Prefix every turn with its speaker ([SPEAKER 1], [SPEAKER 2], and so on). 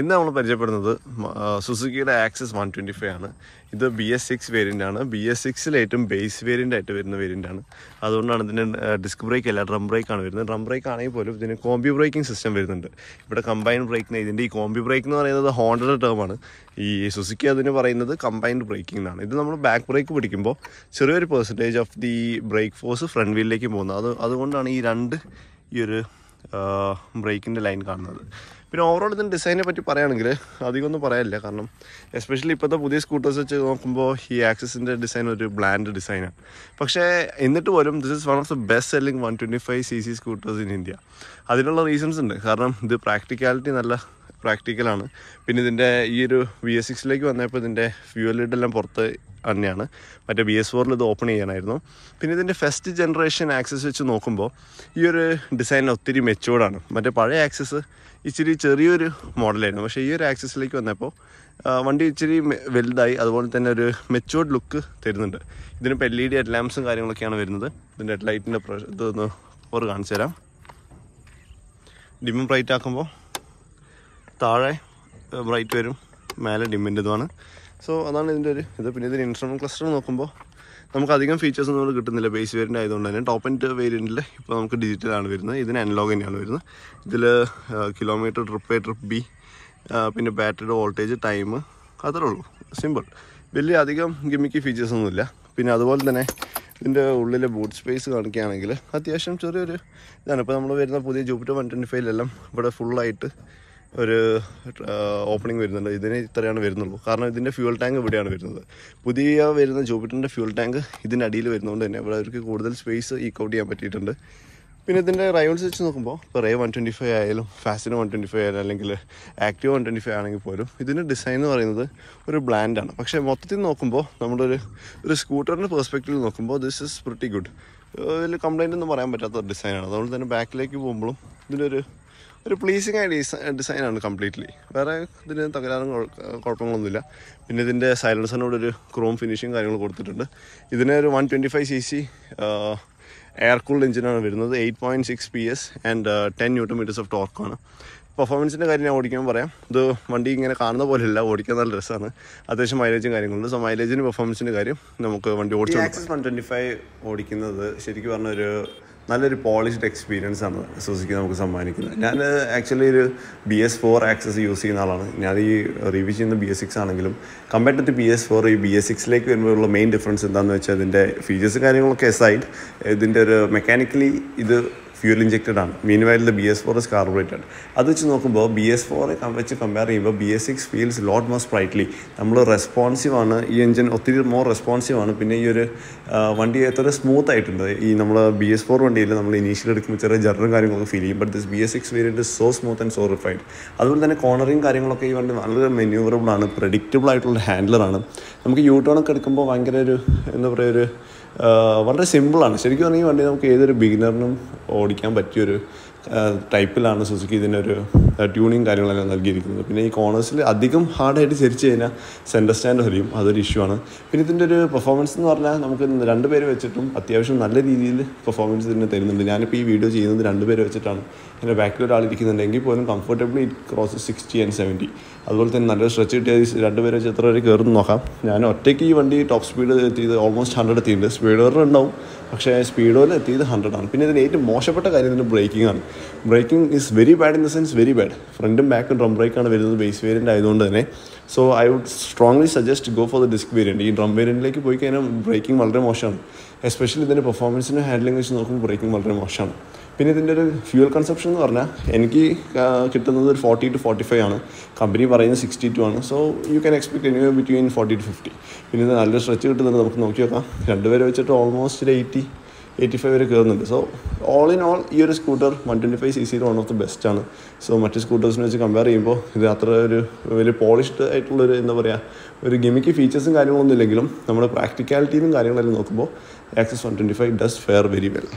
[SPEAKER 1] ഇന്ന് നമ്മൾ പരിചയപ്പെടുന്നത് സുസുക്കിയുടെ ആക്സസ് വൺ ട്വൻറ്റി ഫൈവ് ആണ് ഇത് ബി എസ് സിക്സ് വേരിയൻ്റ് ആണ് ബി എസ് സിക്സിലേറ്റവും ഏറ്റവും ബേസ് വേരിയൻ്റ് ആയിട്ട് വരുന്ന വേരിയൻ്റ് ആണ് അതുകൊണ്ടാണ് ഇതിന് ഡിസ്ക് ബ്രേക്ക് അല്ല ഡ്രം ബ്രേക്ക് ആണ് വരുന്നത് ഡ്രം ബ്രേക്ക് ആണെങ്കിൽ പോലും ഇതിന് കോമ്പി ബ്രേക്കിംഗ് സിസ്റ്റം വരുന്നുണ്ട് ഇവിടെ കമ്പൈൻഡ് ബ്രേക്കിന് ഇതിൻ്റെ ഈ കോമ്പി ബ്രേക്ക് എന്ന് പറയുന്നത് ഹോണ്ടഡ് ടേമാണ് ഈ സുസുക്കി അതിന് പറയുന്നത് കമ്പൈൻഡ് ബ്രേക്കിംഗ് എന്നാണ് ഇത് നമ്മൾ ബാക്ക് ബ്രേക്ക് പിടിക്കുമ്പോൾ ചെറിയൊരു percentage of the brake force front വീലിലേക്ക് പോകുന്നത് അത് അതുകൊണ്ടാണ് ഈ രണ്ട് ഈ ഒരു ബ്രേക്കിൻ്റെ ലൈൻ കാണുന്നത് പിന്നെ ഓവറോൾ ഇതിൻ്റെ ഡിസൈനെ പറ്റി പറയുകയാണെങ്കിൽ അധികം ഒന്നും പറയാനില്ല കാരണം എസ്പെഷ്യലി ഇപ്പോഴത്തെ പുതിയ സ്കൂട്ടേഴ്സ് വെച്ച് നോക്കുമ്പോൾ ഈ ആക്സിസിൻ്റെ ഡിസൈൻ ഒരു ബ്ലാൻഡ് ഡിസൈനാണ് പക്ഷേ എന്നിട്ട് പോലും this is one of the best selling one twenty five C C scooters in India അതിനുള്ള റീസൺസ് ഉണ്ട് കാരണം ഇത് പ്രാക്ടിക്കാലിറ്റി നല്ല പ്രാക്ടിക്കലാണ് പിന്നെ ഇതിൻ്റെ ഈ ഒരു വി എസ് സിക്സിലേക്ക് വന്നപ്പോൾ ഇതിൻ്റെ ഫ്യൂവൽ ഫ്യൂവലിട്ടെല്ലാം പുറത്ത് തന്നെയാണ് മറ്റേ ബി എസ് ഫോറിൽ ഇത് ഓപ്പൺ ചെയ്യാനായിരുന്നു പിന്നെ ഇതിൻ്റെ ഫസ്റ്റ് ജനറേഷൻ ആക്സസ് വെച്ച് നോക്കുമ്പോൾ ഈ ഒരു ഡിസൈൻ ഒത്തിരി മെച്ചുവേർഡാണ് മറ്റേ പഴയ ആക്സസ് ഇച്ചിരി ചെറിയൊരു മോഡലായിരുന്നു പക്ഷേ ഈ ഒരു ആക്സസിലേക്ക് വന്നപ്പോൾ വണ്ടി ഇച്ചിരി വലുതായി അതുപോലെ തന്നെ ഒരു മെച്ചുവേർഡ് ലുക്ക് തരുന്നുണ്ട് ഇതിനിപ്പോൾ എൽ ഇ ഡി ഹെഡ് കാര്യങ്ങളൊക്കെയാണ് വരുന്നത് ഇതിൻ്റെ ഹെഡ് ലൈറ്റിൻ്റെ ഇതൊന്ന് ഓർ കാണിച്ചു തരാം ഡിമ്മും ബ്രൈറ്റ് ആക്കുമ്പോൾ താഴെ ബ്രൈറ്റ് വരും മേലെ ഇതുമാണ് സോ അതാണ് ഇതിൻ്റെ ഒരു ഇത് പിന്നെ ഇതിന് ഇൻസ്ട്രുമെൻറ്റ് ക്ലസ്റ്റർ നോക്കുമ്പോൾ നമുക്ക് അധികം ഫീച്ചേഴ്സ് ഒന്നും നമ്മൾ കിട്ടുന്നില്ല ബേസ് വേരിയൻ്റ് ആയതുകൊണ്ട് തന്നെ ടോപ്പ് ആൻഡ് വേരിയൻറ്റിൽ ഇപ്പോൾ നമുക്ക് ഡിജിറ്റലാണ് വരുന്നത് ഇതിന് അനലോഗ് തന്നെയാണ് വരുന്നത് ഇതിൽ kilometre trip A trip B പിന്നെ ബാറ്ററിയുടെ വോൾട്ടേജ് ടൈം അത്രേ ഉള്ളൂ സിമ്പിൾ വലിയ അധികം ഗിമ്മിക്ക് ഫീച്ചേഴ്സ് ഒന്നുമില്ല പിന്നെ അതുപോലെ തന്നെ ഇതിൻ്റെ ഉള്ളിലെ ബൂട്ട് സ്പേസ് കാണിക്കുകയാണെങ്കിൽ അത്യാവശ്യം ചെറിയൊരു ഇതാണ് ഇപ്പോൾ നമ്മൾ വരുന്ന പുതിയ ജൂപ്പിറ്റർ വൺ ട്വൻറ്റി ഫൈവിലെല്ലാം ഇവിടെ ഫുള്ളായിട്ട് ഒരു ഓപ്പണിംഗ് വരുന്നുണ്ട് ഇതിന് ഇത്രയാണ് വരുന്നുള്ളൂ കാരണം ഇതിൻ്റെ ഫ്യൂൽ ടാങ്ക് ഇവിടെയാണ് വരുന്നത് പുതിയ വരുന്ന ജൂപ്പിറ്ററിൻ്റെ ഫ്യൂൽ ടാങ്ക് ഇതിൻ്റെ അടിയിൽ വരുന്നതുകൊണ്ട് തന്നെ ഇവിടെ അവർക്ക് കൂടുതൽ സ്പേസ് ഔട്ട് ചെയ്യാൻ പറ്റിയിട്ടുണ്ട് പിന്നെ ഇതിൻ്റെ റൈവൽസ് വെച്ച് നോക്കുമ്പോൾ ഇപ്പോൾ റേ വൺ ട്വൻറ്റി ഫൈവ് ആയാലും ഫാസിന് വൺ ട്വൻറ്റി ഫൈവ് ആയാലും അല്ലെങ്കിൽ ആക്റ്റീവ് വൺ ട്വൻറ്റി ഫൈവ് ആണെങ്കിൽ പോലും ഇതിൻ്റെ ഡിസൈൻ എന്ന് പറയുന്നത് ഒരു ബ്ലാൻഡാണ് പക്ഷേ മൊത്തത്തിൽ നോക്കുമ്പോൾ നമ്മുടെ ഒരു ഒരു സ്കൂട്ടറിൻ്റെ പെർസ്പെക്റ്റീവ് നോക്കുമ്പോൾ ദിസ് ഇസ് പ്രിട്ടി ഗുഡ് വലിയ കംപ്ലൈൻ്റ് ഒന്നും പറയാൻ പറ്റാത്ത ഡിസൈനാണ് അതുകൊണ്ട് തന്നെ ബാക്കിലേക്ക് പോകുമ്പോഴും ഇതിൻ്റെ ഒരു ഒരു പ്ലീസിങ് ആയ ഡിസൈനാണ് കംപ്ലീറ്റ്ലി വേറെ ഇതിന് തകരാറും കുഴപ്പങ്ങളൊന്നുമില്ല പിന്നെ ഇതിൻ്റെ ഒരു ക്രോം ഫിനിഷിങ് കാര്യങ്ങൾ കൊടുത്തിട്ടുണ്ട് ഇതിന് ഒരു one twenty five C C air cooled എഞ്ചിനാണ് വരുന്നത് eight point six P S and ten newton metres of ടോർക്കാണ് പെർഫോമൻസിൻ്റെ കാര്യം ഞാൻ ഓടിക്കാൻ പറയാം ഇത് വണ്ടി ഇങ്ങനെ കാണുന്ന പോലെയല്ല ഓടിക്കാൻ നല്ല രസമാണ് അത്യാവശ്യം മൈലേജും കാര്യങ്ങളുണ്ട് സോ മൈലേജിൻ്റെ പെർഫോമൻസിൻ്റെ കാര്യം നമുക്ക് വണ്ടി ഓടിച്ചു ആക്സസ് വൺ ട്വൻറ്റി ഫൈവ് ഓടിക്കുന്നത് ശരിക്കും പറഞ്ഞൊരു നല്ലൊരു പോളിഷ്ഡ് എക്സ്പീരിയൻസ് ആണ് സുസുക്കി നമുക്ക് സമ്മാനിക്കുന്നത് ഞാൻ ആക്ച്വലി ഒരു B S four Access use ചെയ്യുന്ന ആളാണ് ഞാൻ ഈ റിവ്യൂ ചെയ്യുന്ന ബി എസ് സിക്സ് ആണെങ്കിലും compared to B S four ഈ ബി എസ് സിക്സിലേക്ക് വരുമ്പോഴുള്ള മെയിൻ ഡിഫറൻസ് എന്താണെന്ന് വെച്ചാൽ ഇതിൻ്റെ ഫീച്ചേഴ്സ് കാര്യങ്ങളൊക്കെ എസൈഡ് ഇതിൻ്റെ ഒരു മെക്കാനിക്കലി ഇത് ഫ്യൂൽ ഇഞ്ചക്റ്റഡ് ആണ് meanwhile the B S four is carbureted അത് വെച്ച് നോക്കുമ്പോൾ ബി എസ് ഫോർ വെച്ച് കമ്പയർ ചെയ്യുമ്പോൾ B S six feels lot more sprightly നമ്മൾ റെസ്പോൺസീവ് ആണ് ഈ എഞ്ചിൻ ഒത്തിരി മോർ റെസ്പോൺസീവ് ആണ് പിന്നെ ഈ ഒരു വണ്ടി എത്ര സ്മൂത്ത് ആയിട്ടുണ്ട് ഈ നമ്മൾ ബി എസ് ഫോർ വണ്ടിയിൽ നമ്മൾ ഇനീഷ്യൽ എടുക്കുമ്പോൾ ചെറിയ ജറും കാര്യങ്ങളൊക്കെ ഫീൽ ചെയ്യും but this B S six variant so smooth and so refined അതുപോലെ തന്നെ കോർണറിങ് കാര്യങ്ങളൊക്കെ ഈ വണ്ടി വളരെ മെന്യൂവറബിൾ ആണ് പ്രഡിക്റ്റബിൾ ആയിട്ടുള്ള ഹാൻഡിലറാണ് നമുക്ക് യൂ ടേൺ ഒക്കെ എടുക്കുമ്പോൾ ഭയങ്കര ഒരു എന്താ പറയുക ഒരു വളരെ സിമ്പിളാണ് ശരിക്കും പറഞ്ഞാൽ ഈ വണ്ടി നമുക്ക് ഏതൊരു ബിഗിനറിനും ഓടി ഓടിക്കാൻ പറ്റിയൊരു ടൈപ്പിലാണ് സുസുക്കി ഇതിനൊരു ട്യൂണിങ് കാര്യങ്ങളെല്ലാം നൽകിയിരിക്കുന്നത് പിന്നെ ഈ കോണേഴ്സിൽ അധികം ഹാർഡായിട്ട് ചരിച്ചു കഴിഞ്ഞാൽ സെൻറ്റർ സ്റ്റാൻഡ് ഹരിയും അതൊരു ഇഷ്യൂ ആണ് പിന്നെ ഇതിൻ്റെ ഒരു പെർഫോമൻസ് എന്ന് പറഞ്ഞാൽ നമുക്ക് രണ്ട് പേര് വെച്ചിട്ടും അത്യാവശ്യം നല്ല രീതിയിൽ പെർഫോമൻസ് ഇതിന് തരുന്നുണ്ട് ഞാനിപ്പോൾ ഈ വീഡിയോ ചെയ്യുന്നത് രണ്ട് പേര് വെച്ചിട്ടാണ് എൻ്റെ ബാക്കിൽ ഒരാൾ ഇരിക്കുന്നുണ്ടെങ്കിൽ പോലും comfortably it cross sixty and seventy അതുപോലെ തന്നെ നല്ലൊരു സ്ട്രെച്ച് കിട്ടിയാൽ രണ്ട് പേര് വെച്ച് എത്ര വരെ കയറുന്നു നോക്കാം ഞാൻ ഒറ്റയ്ക്ക് ഈ വണ്ടി ടോപ്പ് സ്പീഡ് എത്തിയത് ഓൾമോസ്റ്റ് ഹൺഡ്രഡ് എത്തിയിട്ടുണ്ട് സ്പീഡ് ഉണ്ടാവും പക്ഷേ സ്പീഡ് പോലെ എത്തിയത് ഹൺഡ്രഡാണ് പിന്നെ ഇതിന് ഏറ്റവും മോശപ്പെട്ട കാര്യം ഇതിൻ്റെ ബ്രേക്കിംഗ് ആണ് braking is very bad in the sense very bad ഫ്രണ്ടും ബാക്കും ഡ്രം ബ്രേക്കാണ് വരുന്നത് ബേസ് വേരിയൻ്റ് ആയതുകൊണ്ട് തന്നെ so I would strongly suggest go for the disc variant ഈ ഡ്രം വേരിയൻറ്റിലേക്ക് പോയി കഴിഞ്ഞാൽ ബ്രേക്കിംഗ് വളരെ മോശമാണ് എസ്പെഷ്യലി ഇതിൻ്റെ പെർഫോമൻസിനും ഹാൻഡ്ലിംഗ് വെച്ച് നോക്കുമ്പോൾ ബ്രേക്കിംഗ് വളരെ മോശമാണ് പിന്നെ ഇതിൻ്റെ ഒരു ഫ്യൂവൽ കൺസെപ്ഷൻ എന്ന് പറഞ്ഞാൽ എനിക്ക് കിട്ടുന്നത് ഒരു ഫോർട്ടി ടു ഫോർട്ടി ഫൈവ് ആണ് കമ്പനി പറയുന്നത് സിക്സ്റ്റി ടു ആണ് so you can expect anyway between forty to fifty പിന്നെ ഇത് നല്ലൊരു സ്ട്രെച്ച് കിട്ടുന്നുണ്ട് നമുക്ക് നോക്കി നോക്കാം രണ്ടുപേരെ വെച്ചിട്ട് ഓൾമോസ്റ്റ് ഒരു എയ്റ്റി എയ്റ്റി ഫൈവ് വരെ കയറുന്നുണ്ട് സോ ഓൾ ഇൻ ഓൾ ഈ ഒരു scooter one twenty five C C one of the best ആണ് സോ മറ്റ് സ്കൂട്ടേഴ്സിനെ വെച്ച് കമ്പയർ ചെയ്യുമ്പോൾ ഇത് അത്ര ഒരു വലിയ പോളിഷ്ഡ് ആയിട്ടുള്ളൊരു എന്താ പറയുക ഒരു ഗെമിക്ക് ഫീച്ചേഴ്സും കാര്യങ്ങളൊന്നും ഇല്ലെങ്കിലും നമ്മുടെ പ്രാക്ടിക്കാലിറ്റിയിലും കാര്യങ്ങളെല്ലാം നോക്കുമ്പോൾ Access one twenty five does fare very well